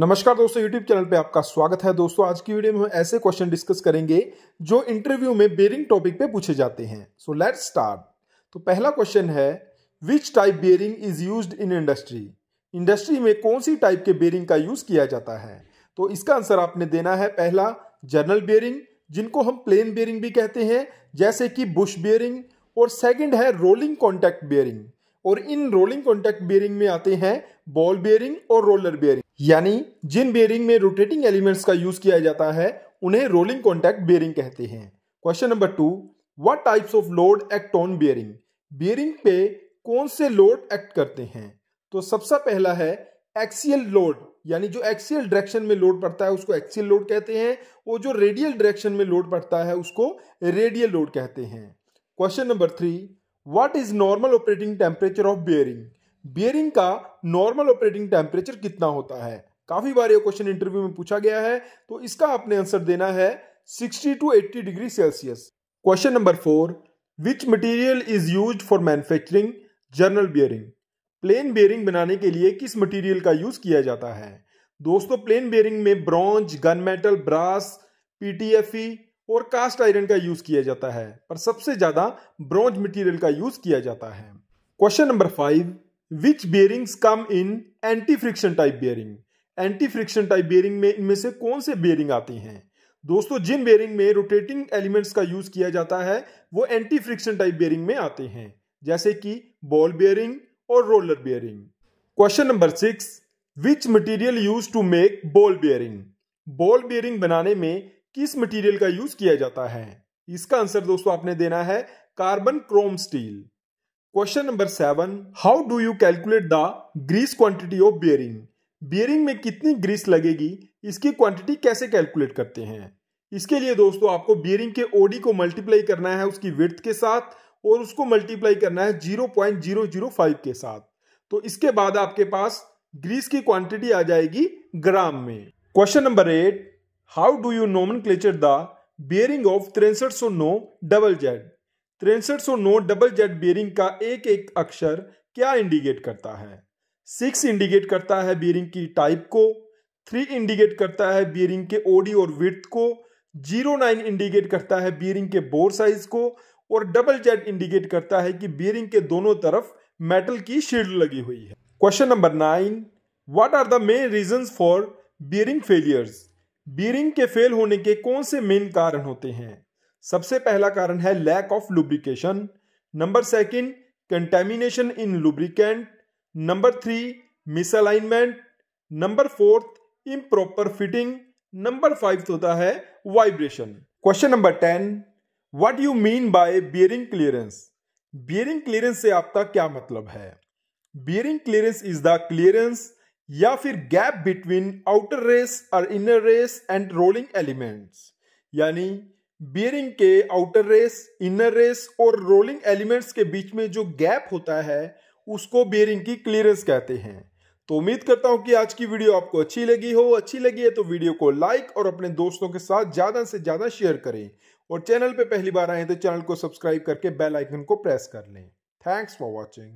नमस्कार दोस्तों YouTube channel पे आपका स्वागत है दोस्तों आज की वीडियो में हम ऐसे क्वेश्चन डिस्कस करेंगे जो इंटरव्यू में बेरिंग टॉपिक पे पूछे जाते हैं सो लेट स्टार्ट तो पहला क्वेश्चन है which type bearing is use in industry industry में कौन सी टाइप के बेरिंग का यूज किया जाता है तो इसका आंसर आपने देना है पहला जर्नल बियरिंग जिनको हम प्लेन बियरिंग भी कहते हैं जैसे कि बुश बियरिंग और सेकेंड है रोलिंग कॉन्टैक्ट बियरिंग और इन रोलिंग कॉन्टैक्ट बेयरिंग में आते हैं बॉल बेयरिंग और रोलर बेयरिंग यानी जिन बेयरिंग में रोटेटिंग एलिमेंट्स का यूज किया जाता है उन्हें रोलिंग कॉन्टैक्ट बेयरिंग कहते हैं question number two what types of load act on bearing bearing पे कौन से लोड एक्ट करते हैं तो सबसे पहला है एक्सियल लोड यानी जो एक्सियल डायरेक्शन में लोड पड़ता है उसको एक्सियल लोड कहते हैं और जो रेडियल डायरेक्शन में लोड पड़ता है उसको रेडियल लोड कहते हैं question number three what is normal operating temperature of bearing bearing का नॉर्मल ऑपरेटिंग टेम्परेचर कितना होता है काफी बार ये क्वेश्चन इंटरव्यू में पूछा गया है तो इसका आपने आंसर देना है 60 to 80 degree Celsius question number four which material is use for manufacturing journal bearing plain bearing बनाने के लिए किस मटेरियल का यूज किया जाता है दोस्तों प्लेन बियरिंग में bronze gun metal brass PTFE और कास्ट आयरन का यूज किया जाता है पर सबसे ज्यादा ब्रॉन्ज मटेरियल का यूज किया जाता है question number five which bearings come in anti friction type bearing anti friction type bearing में इनमें से कौन से बियरिंग आती हैं दोस्तों जिन बियरिंग में रोटेटिंग एलिमेंट्स का यूज किया जाता है वो एंटी फ्रिक्शन टाइप बियरिंग में आते हैं जैसे कि बॉल बियरिंग और roller bearing question number six which material use to make ball bearing ball bearing बनाने में किस मटेरियल का यूज किया जाता है इसका आंसर दोस्तों आपने देना है carbon chrome steel question number seven how do you calculate the grease quantity of bearing bearing में कितनी ग्रीस लगेगी इसकी क्वांटिटी कैसे कैलकुलेट करते हैं इसके लिए दोस्तों आपको बियरिंग के ओडी को मल्टीप्लाई करना है उसकी विर्थ के साथ और उसको मल्टीप्लाई करना है zero point zero zero five के साथ तो इसके बाद आपके पास ग्रीस की क्वांटिटी आ जाएगी ग्राम में question number eight how do you nomenclature the bearing of तिरसठ सौ नौ डबल जेड तिरसठ सौ नौ डबल जेड बियरिंग का एक एक अक्षर क्या इंडिकेट करता है सिक्स इंडिकेट करता है बियरिंग की टाइप को थ्री इंडिकेट करता है बियरिंग के ओडी और विथ को जीरो नाइन इंडिकेट करता है बियरिंग के बोर साइज को और डबल जेड इंडिकेट करता है कि बियरिंग के दोनों तरफ मेटल की शील्ड लगी हुई है question number nine what are the main reasons for bearing failures bearing के फेल होने के कौन से मेन कारण होते हैं सबसे पहला कारण है lack of lubrication number second contamination in lubricant number three misalignment number fourth improper fitting number five होता है vibration question number ten what you mean by bearing clearance bearing clearance से आपका क्या मतलब है bearing clearance is the clearance या फिर gap between outer race और inner race and rolling elements यानी बियरिंग के आउटर रेस इनर रेस और रोलिंग एलिमेंट्स के बीच में जो गैप होता है उसको बियरिंग की क्लियरेंस कहते हैं तो उम्मीद करता हूं कि आज की वीडियो आपको अच्छी लगी हो अच्छी लगी है तो वीडियो को लाइक और अपने दोस्तों के साथ ज़्यादा से ज़्यादा शेयर करें और चैनल पर पहली बार आए तो चैनल को सब्सक्राइब करके बेल आइकन को प्रेस कर लें थैंक्स फॉर वॉचिंग